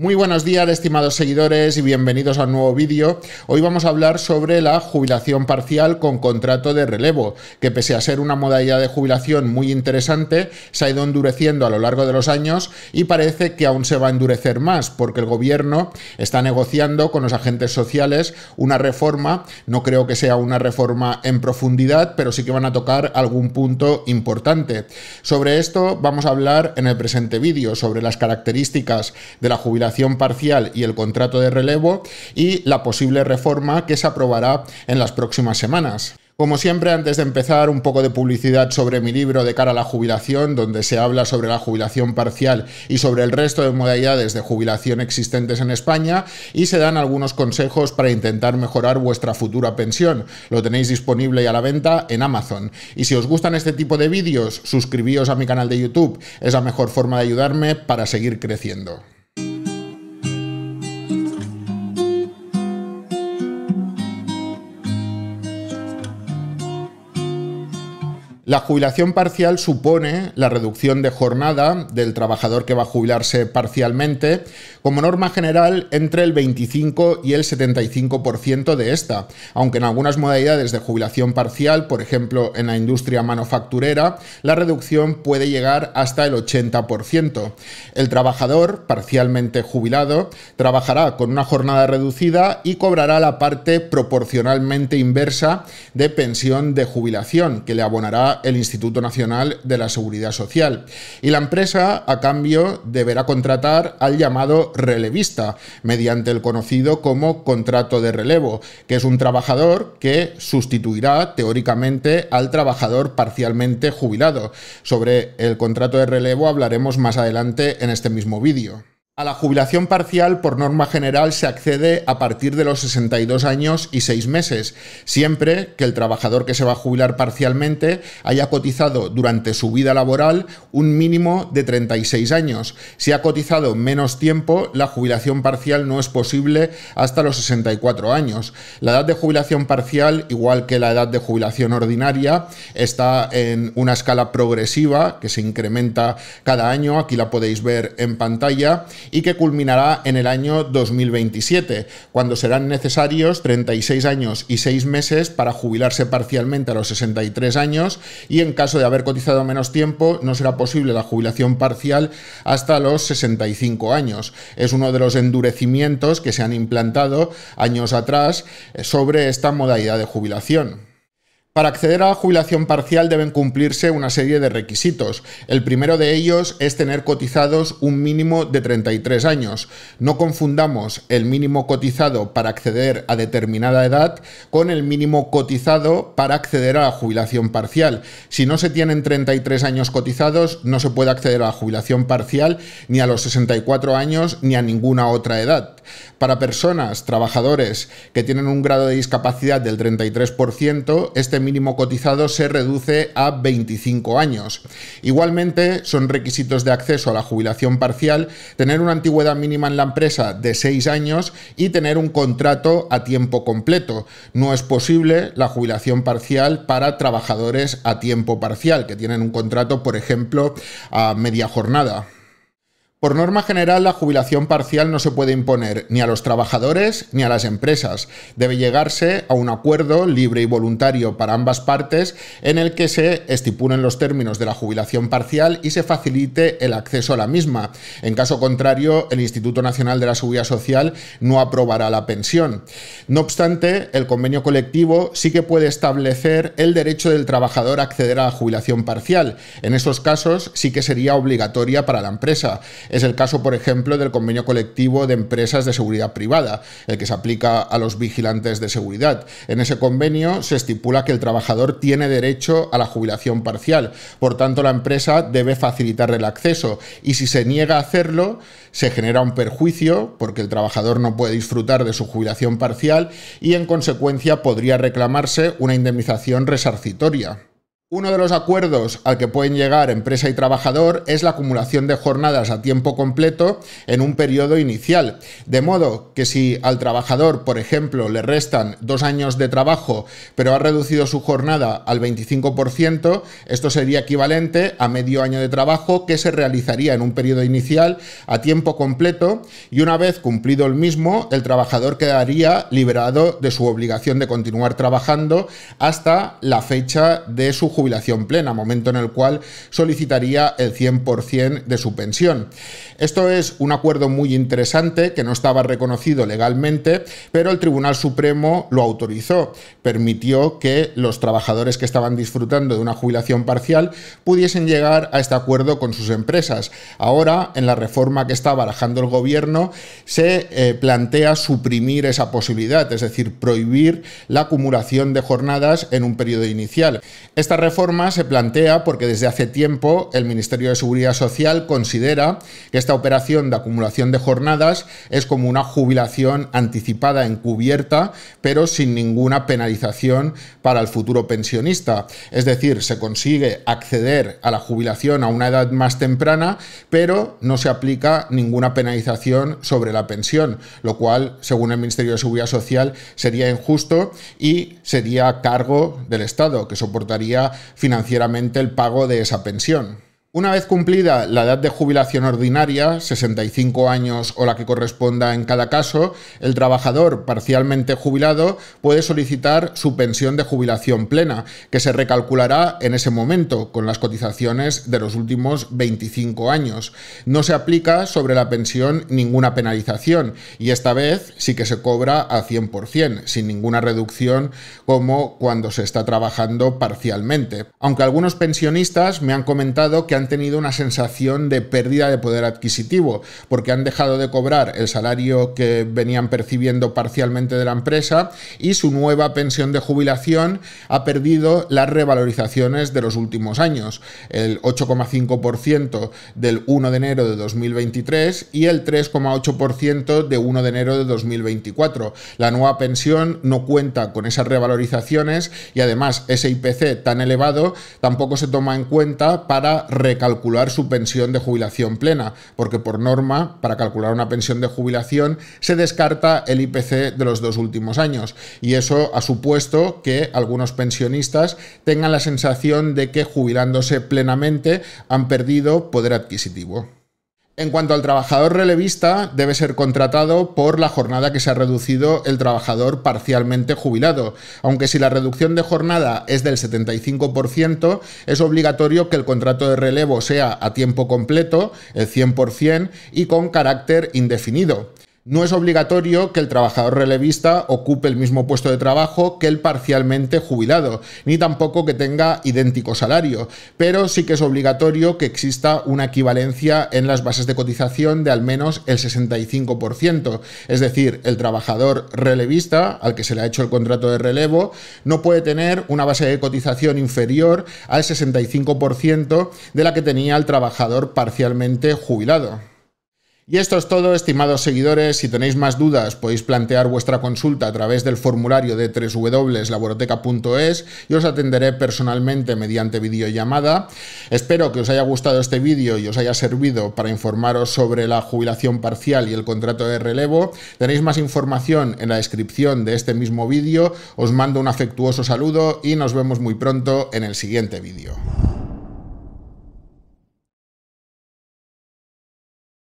Muy buenos días, estimados seguidores, y bienvenidos a un nuevo vídeo. Hoy vamos a hablar sobre la jubilación parcial con contrato de relevo, que pese a ser una modalidad de jubilación muy interesante, se ha ido endureciendo a lo largo de los años y parece que aún se va a endurecer más, porque el gobierno está negociando con los agentes sociales una reforma. No creo que sea una reforma en profundidad, pero sí que van a tocar algún punto importante. Sobre esto vamos a hablar en el presente vídeo, sobre las características de la jubilación parcial y el contrato de relevo y la posible reforma que se aprobará en las próximas semanas. Como siempre, antes de empezar, un poco de publicidad sobre mi libro de cara a la jubilación, donde se habla sobre la jubilación parcial y sobre el resto de modalidades de jubilación existentes en España y se dan algunos consejos para intentar mejorar vuestra futura pensión. Lo tenéis disponible y a la venta en Amazon. Y si os gustan este tipo de vídeos, suscribíos a mi canal de YouTube. Es la mejor forma de ayudarme para seguir creciendo. La jubilación parcial supone la reducción de jornada del trabajador que va a jubilarse parcialmente, como norma general entre el 25 y el 75% de esta, aunque en algunas modalidades de jubilación parcial, por ejemplo en la industria manufacturera, la reducción puede llegar hasta el 80%. El trabajador parcialmente jubilado trabajará con una jornada reducida y cobrará la parte proporcionalmente inversa de pensión de jubilación que le abonará el Instituto Nacional de la Seguridad Social. Y la empresa, a cambio, deberá contratar al llamado relevista, mediante el conocido como contrato de relevo, que es un trabajador que sustituirá teóricamente al trabajador parcialmente jubilado. Sobre el contrato de relevo hablaremos más adelante en este mismo vídeo. A la jubilación parcial, por norma general, se accede a partir de los 62 años y 6 meses, siempre que el trabajador que se va a jubilar parcialmente haya cotizado durante su vida laboral un mínimo de 36 años. Si ha cotizado menos tiempo, la jubilación parcial no es posible hasta los 64 años. La edad de jubilación parcial, igual que la edad de jubilación ordinaria, está en una escala progresiva que se incrementa cada año, aquí la podéis ver en pantalla, y que culminará en el año 2027, cuando serán necesarios 36 años y 6 meses para jubilarse parcialmente a los 63 años y en caso de haber cotizado menos tiempo no será posible la jubilación parcial hasta los 65 años. Es uno de los endurecimientos que se han implantado años atrás sobre esta modalidad de jubilación. Para acceder a la jubilación parcial deben cumplirse una serie de requisitos. El primero de ellos es tener cotizados un mínimo de 33 años. No confundamos el mínimo cotizado para acceder a determinada edad con el mínimo cotizado para acceder a la jubilación parcial. Si no se tienen 33 años cotizados, no se puede acceder a la jubilación parcial ni a los 64 años ni a ninguna otra edad. Para personas, trabajadores que tienen un grado de discapacidad del 33%, este mínimo cotizado se reduce a 25 años. Igualmente, son requisitos de acceso a la jubilación parcial tener una antigüedad mínima en la empresa de 6 años y tener un contrato a tiempo completo. No es posible la jubilación parcial para trabajadores a tiempo parcial, que tienen un contrato, por ejemplo, a media jornada. Por norma general, la jubilación parcial no se puede imponer ni a los trabajadores ni a las empresas. Debe llegarse a un acuerdo libre y voluntario para ambas partes en el que se estipulen los términos de la jubilación parcial y se facilite el acceso a la misma. En caso contrario, el Instituto Nacional de la Seguridad Social no aprobará la pensión. No obstante, el convenio colectivo sí que puede establecer el derecho del trabajador a acceder a la jubilación parcial. En esos casos sí que sería obligatoria para la empresa. Es el caso, por ejemplo, del convenio colectivo de empresas de seguridad privada, el que se aplica a los vigilantes de seguridad. En ese convenio se estipula que el trabajador tiene derecho a la jubilación parcial, por tanto la empresa debe facilitar el acceso y si se niega a hacerlo, se genera un perjuicio porque el trabajador no puede disfrutar de su jubilación parcial y en consecuencia podría reclamarse una indemnización resarcitoria. Uno de los acuerdos al que pueden llegar empresa y trabajador es la acumulación de jornadas a tiempo completo en un periodo inicial, de modo que si al trabajador, por ejemplo, le restan dos años de trabajo, pero ha reducido su jornada al 25%, esto sería equivalente a medio año de trabajo que se realizaría en un periodo inicial a tiempo completo y una vez cumplido el mismo, el trabajador quedaría liberado de su obligación de continuar trabajando hasta la fecha de su jornada jubilación plena, momento en el cual solicitaría el 100% de su pensión. Esto es un acuerdo muy interesante que no estaba reconocido legalmente, pero el Tribunal Supremo lo autorizó. Permitió que los trabajadores que estaban disfrutando de una jubilación parcial pudiesen llegar a este acuerdo con sus empresas. Ahora, en la reforma que está barajando el gobierno, se eh, plantea suprimir esa posibilidad, es decir, prohibir la acumulación de jornadas en un periodo inicial. Esta forma se plantea porque desde hace tiempo el Ministerio de Seguridad Social considera que esta operación de acumulación de jornadas es como una jubilación anticipada encubierta, pero sin ninguna penalización para el futuro pensionista. Es decir, se consigue acceder a la jubilación a una edad más temprana, pero no se aplica ninguna penalización sobre la pensión, lo cual, según el Ministerio de Seguridad Social, sería injusto y sería cargo del Estado, que soportaría financieramente el pago de esa pensión. Una vez cumplida la edad de jubilación ordinaria, 65 años o la que corresponda en cada caso, el trabajador parcialmente jubilado puede solicitar su pensión de jubilación plena, que se recalculará en ese momento con las cotizaciones de los últimos 25 años. No se aplica sobre la pensión ninguna penalización y esta vez sí que se cobra a 100%, sin ninguna reducción como cuando se está trabajando parcialmente. Aunque algunos pensionistas me han comentado que han han tenido una sensación de pérdida de poder adquisitivo, porque han dejado de cobrar el salario que venían percibiendo parcialmente de la empresa y su nueva pensión de jubilación ha perdido las revalorizaciones de los últimos años, el 8,5% del 1 de enero de 2023 y el 3,8% de 1 de enero de 2024. La nueva pensión no cuenta con esas revalorizaciones y además ese IPC tan elevado tampoco se toma en cuenta para calcular su pensión de jubilación plena, porque por norma, para calcular una pensión de jubilación, se descarta el IPC de los dos últimos años. Y eso ha supuesto que algunos pensionistas tengan la sensación de que jubilándose plenamente han perdido poder adquisitivo. En cuanto al trabajador relevista, debe ser contratado por la jornada que se ha reducido el trabajador parcialmente jubilado, aunque si la reducción de jornada es del 75%, es obligatorio que el contrato de relevo sea a tiempo completo, el 100%, y con carácter indefinido. No es obligatorio que el trabajador relevista ocupe el mismo puesto de trabajo que el parcialmente jubilado, ni tampoco que tenga idéntico salario, pero sí que es obligatorio que exista una equivalencia en las bases de cotización de al menos el 65%. Es decir, el trabajador relevista, al que se le ha hecho el contrato de relevo, no puede tener una base de cotización inferior al 65% de la que tenía el trabajador parcialmente jubilado. Y esto es todo, estimados seguidores. Si tenéis más dudas, podéis plantear vuestra consulta a través del formulario de www.laboroteca.es y os atenderé personalmente mediante videollamada. Espero que os haya gustado este vídeo y os haya servido para informaros sobre la jubilación parcial y el contrato de relevo. Tenéis más información en la descripción de este mismo vídeo. Os mando un afectuoso saludo y nos vemos muy pronto en el siguiente vídeo.